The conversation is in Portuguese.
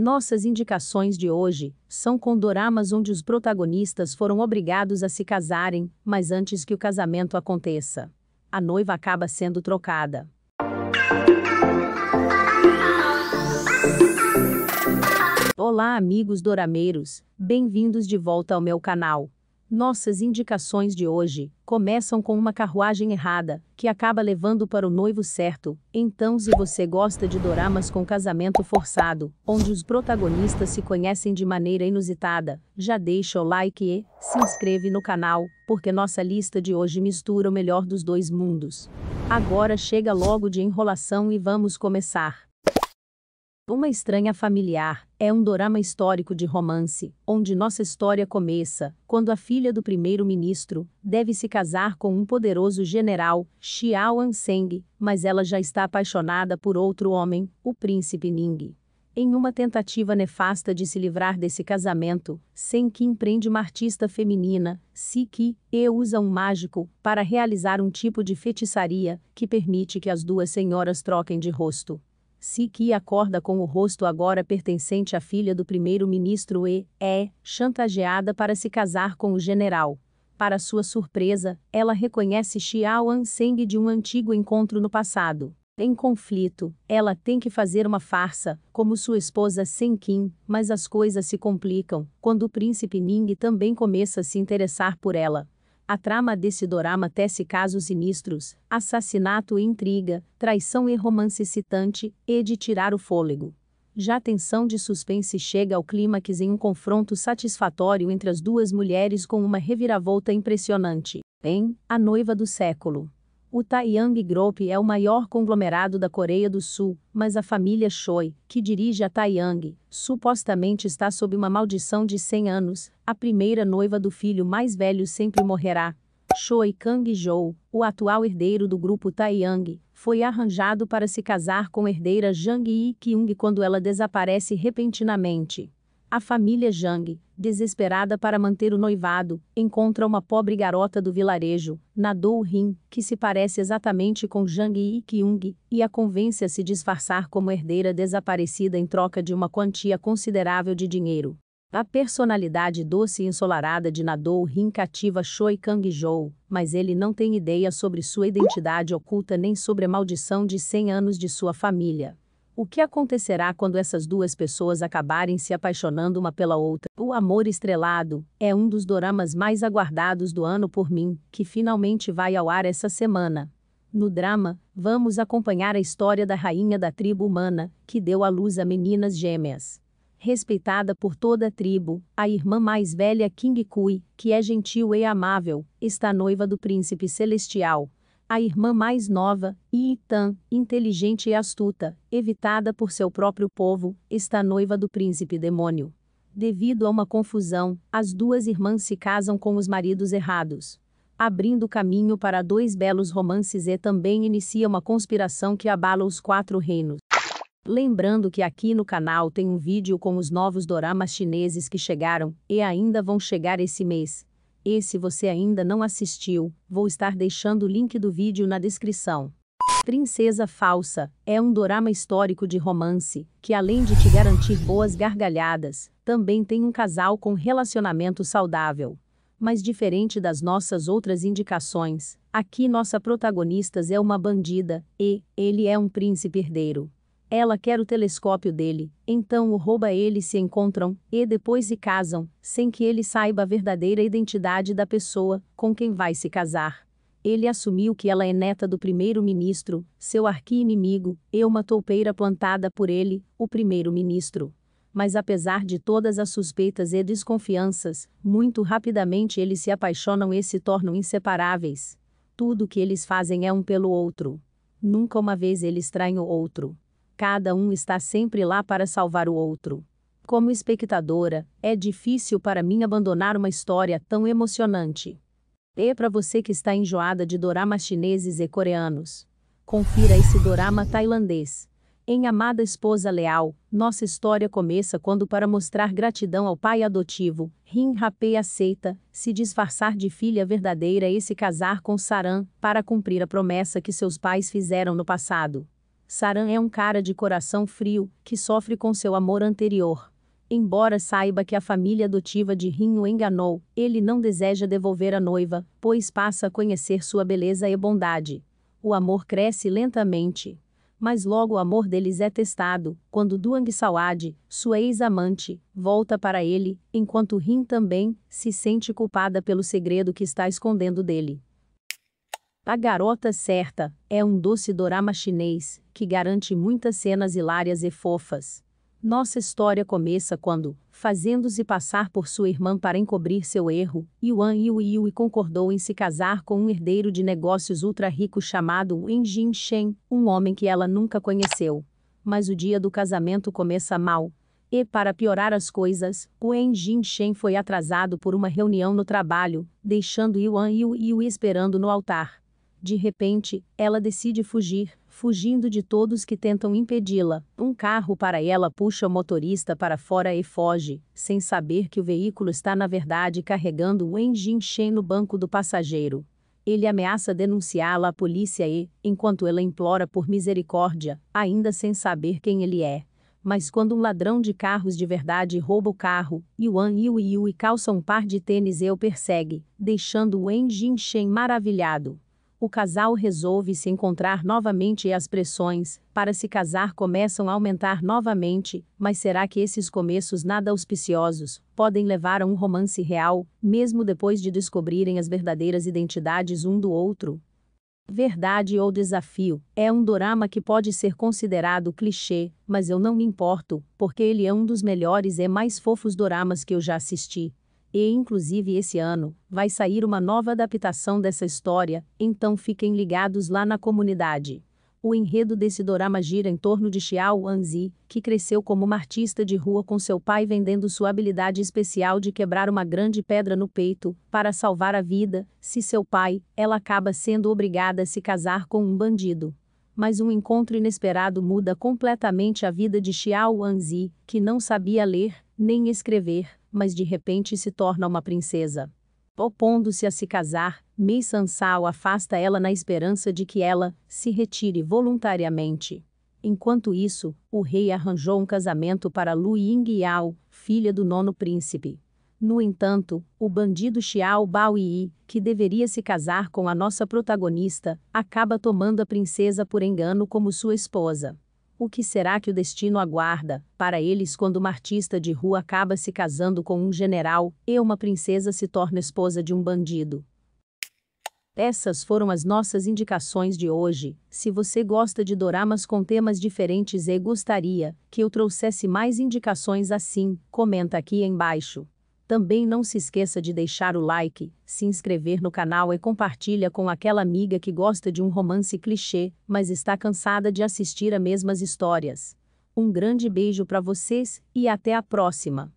Nossas indicações de hoje são com doramas onde os protagonistas foram obrigados a se casarem, mas antes que o casamento aconteça, a noiva acaba sendo trocada. Olá, amigos dorameiros, bem-vindos de volta ao meu canal. Nossas indicações de hoje começam com uma carruagem errada, que acaba levando para o noivo certo. Então, se você gosta de doramas com casamento forçado, onde os protagonistas se conhecem de maneira inusitada, já deixa o like e se inscreve no canal, porque nossa lista de hoje mistura o melhor dos dois mundos. Agora chega logo de enrolação e vamos começar. Uma Estranha Familiar é um dorama histórico de romance, onde nossa história começa quando a filha do primeiro-ministro deve se casar com um poderoso general, Xiao Anseng, mas ela já está apaixonada por outro homem, o príncipe Ning. Em uma tentativa nefasta de se livrar desse casamento, Sen que prende uma artista feminina, Si Ki, e usa um mágico para realizar um tipo de feitiçaria que permite que as duas senhoras troquem de rosto. Ki acorda com o rosto agora pertencente à filha do primeiro-ministro e é chantageada para se casar com o general. Para sua surpresa, ela reconhece Xiao Anseng de um antigo encontro no passado. Em conflito, ela tem que fazer uma farsa, como sua esposa Sen Kim, mas as coisas se complicam quando o príncipe Ning também começa a se interessar por ela. A trama desse dorama tece casos sinistros, assassinato e intriga, traição e romance excitante, e de tirar o fôlego. Já a tensão de suspense chega ao clímax em um confronto satisfatório entre as duas mulheres com uma reviravolta impressionante. Em A Noiva do Século. O Taiyang Group é o maior conglomerado da Coreia do Sul, mas a família Choi, que dirige a Taiyang, supostamente está sob uma maldição de 100 anos, a primeira noiva do filho mais velho sempre morrerá. Choi Kang-joo, o atual herdeiro do grupo Taiyang, foi arranjado para se casar com a herdeira Jang Yi-kyung quando ela desaparece repentinamente. A família Jang, desesperada para manter o noivado, encontra uma pobre garota do vilarejo, Nadou Rin, que se parece exatamente com Jang Yi Kyung, e a convence a se disfarçar como herdeira desaparecida em troca de uma quantia considerável de dinheiro. A personalidade doce e ensolarada de Nadou Rin cativa Choi Kang-jou, mas ele não tem ideia sobre sua identidade oculta nem sobre a maldição de 100 anos de sua família. O que acontecerá quando essas duas pessoas acabarem se apaixonando uma pela outra? O Amor Estrelado é um dos doramas mais aguardados do ano por mim, que finalmente vai ao ar essa semana. No drama, vamos acompanhar a história da rainha da tribo humana, que deu à luz a meninas gêmeas. Respeitada por toda a tribo, a irmã mais velha King Kui, que é gentil e amável, está noiva do príncipe celestial, a irmã mais nova, Itan, inteligente e astuta, evitada por seu próprio povo, está noiva do príncipe demônio. Devido a uma confusão, as duas irmãs se casam com os maridos errados. Abrindo caminho para dois belos romances e também inicia uma conspiração que abala os quatro reinos. Lembrando que aqui no canal tem um vídeo com os novos doramas chineses que chegaram e ainda vão chegar esse mês. E se você ainda não assistiu, vou estar deixando o link do vídeo na descrição. Princesa Falsa é um dorama histórico de romance que, além de te garantir boas gargalhadas, também tem um casal com relacionamento saudável. Mas diferente das nossas outras indicações, aqui nossa protagonista é uma bandida e ele é um príncipe herdeiro. Ela quer o telescópio dele, então o rouba ele se encontram, e depois se casam, sem que ele saiba a verdadeira identidade da pessoa com quem vai se casar. Ele assumiu que ela é neta do primeiro-ministro, seu arqui-inimigo, e uma toupeira plantada por ele, o primeiro-ministro mas apesar de todas as suspeitas e desconfianças, muito rapidamente eles se apaixonam e se tornam inseparáveis. Tudo que eles fazem é um pelo outro. Nunca uma vez eles traem o outro. Cada um está sempre lá para salvar o outro. Como espectadora, é difícil para mim abandonar uma história tão emocionante. E é para você que está enjoada de doramas chineses e coreanos, confira esse dorama tailandês. Em Amada Esposa Leal, nossa história começa quando, para mostrar gratidão ao pai adotivo, Rin Rapé aceita se disfarçar de filha verdadeira e se casar com Saran para cumprir a promessa que seus pais fizeram no passado. Saran é um cara de coração frio, que sofre com seu amor anterior. Embora saiba que a família adotiva de Rin o enganou, ele não deseja devolver a noiva, pois passa a conhecer sua beleza e bondade. O amor cresce lentamente. Mas logo o amor deles é testado, quando Duang Sawad, sua ex-amante, volta para ele, enquanto Rin também se sente culpada pelo segredo que está escondendo dele. A Garota Certa é um doce dorama chinês que garante muitas cenas hilárias e fofas. Nossa história começa quando, fazendo-se passar por sua irmã para encobrir seu erro, Yuan Yu e concordou em se casar com um herdeiro de negócios ultra rico chamado Wen Jin Shen, um homem que ela nunca conheceu. Mas o dia do casamento começa mal. E, para piorar as coisas, Wen Jin Shen foi atrasado por uma reunião no trabalho, deixando Yuan Yu Yu esperando no altar. De repente, ela decide fugir, fugindo de todos que tentam impedi-la. Um carro para ela puxa o motorista para fora e foge, sem saber que o veículo está na verdade carregando Wen Jinchen no banco do passageiro. Ele ameaça denunciá-la à polícia e, enquanto ela implora por misericórdia, ainda sem saber quem ele é. Mas quando um ladrão de carros de verdade rouba o carro, Yuan Yu Yu e calça um par de tênis e o persegue, deixando Wen Shen maravilhado o casal resolve se encontrar novamente e as pressões para se casar começam a aumentar novamente, mas será que esses começos nada auspiciosos podem levar a um romance real, mesmo depois de descobrirem as verdadeiras identidades um do outro? Verdade ou Desafio é um dorama que pode ser considerado clichê, mas eu não me importo, porque ele é um dos melhores e mais fofos doramas que eu já assisti. E inclusive esse ano, vai sair uma nova adaptação dessa história, então fiquem ligados lá na comunidade. O enredo desse dorama gira em torno de Xiao Anzi, que cresceu como uma artista de rua com seu pai vendendo sua habilidade especial de quebrar uma grande pedra no peito para salvar a vida. Se seu pai, ela acaba sendo obrigada a se casar com um bandido. Mas um encontro inesperado muda completamente a vida de Xiao Anzi, que não sabia ler, nem escrever, mas de repente se torna uma princesa. Opondo-se a se casar, Mei Sansal afasta ela na esperança de que ela se retire voluntariamente. Enquanto isso, o rei arranjou um casamento para Lu Ying Yao, filha do nono príncipe. No entanto, o bandido Xiao Bao Yi, que deveria se casar com a nossa protagonista, acaba tomando a princesa por engano como sua esposa. O que será que o destino aguarda para eles quando uma artista de rua acaba se casando com um general e uma princesa se torna esposa de um bandido? Essas foram as nossas indicações de hoje. Se você gosta de doramas com temas diferentes e gostaria que eu trouxesse mais indicações assim, comenta aqui embaixo. Também não se esqueça de deixar o like, se inscrever no canal e compartilha com aquela amiga que gosta de um romance clichê, mas está cansada de assistir as mesmas histórias. Um grande beijo para vocês e até a próxima!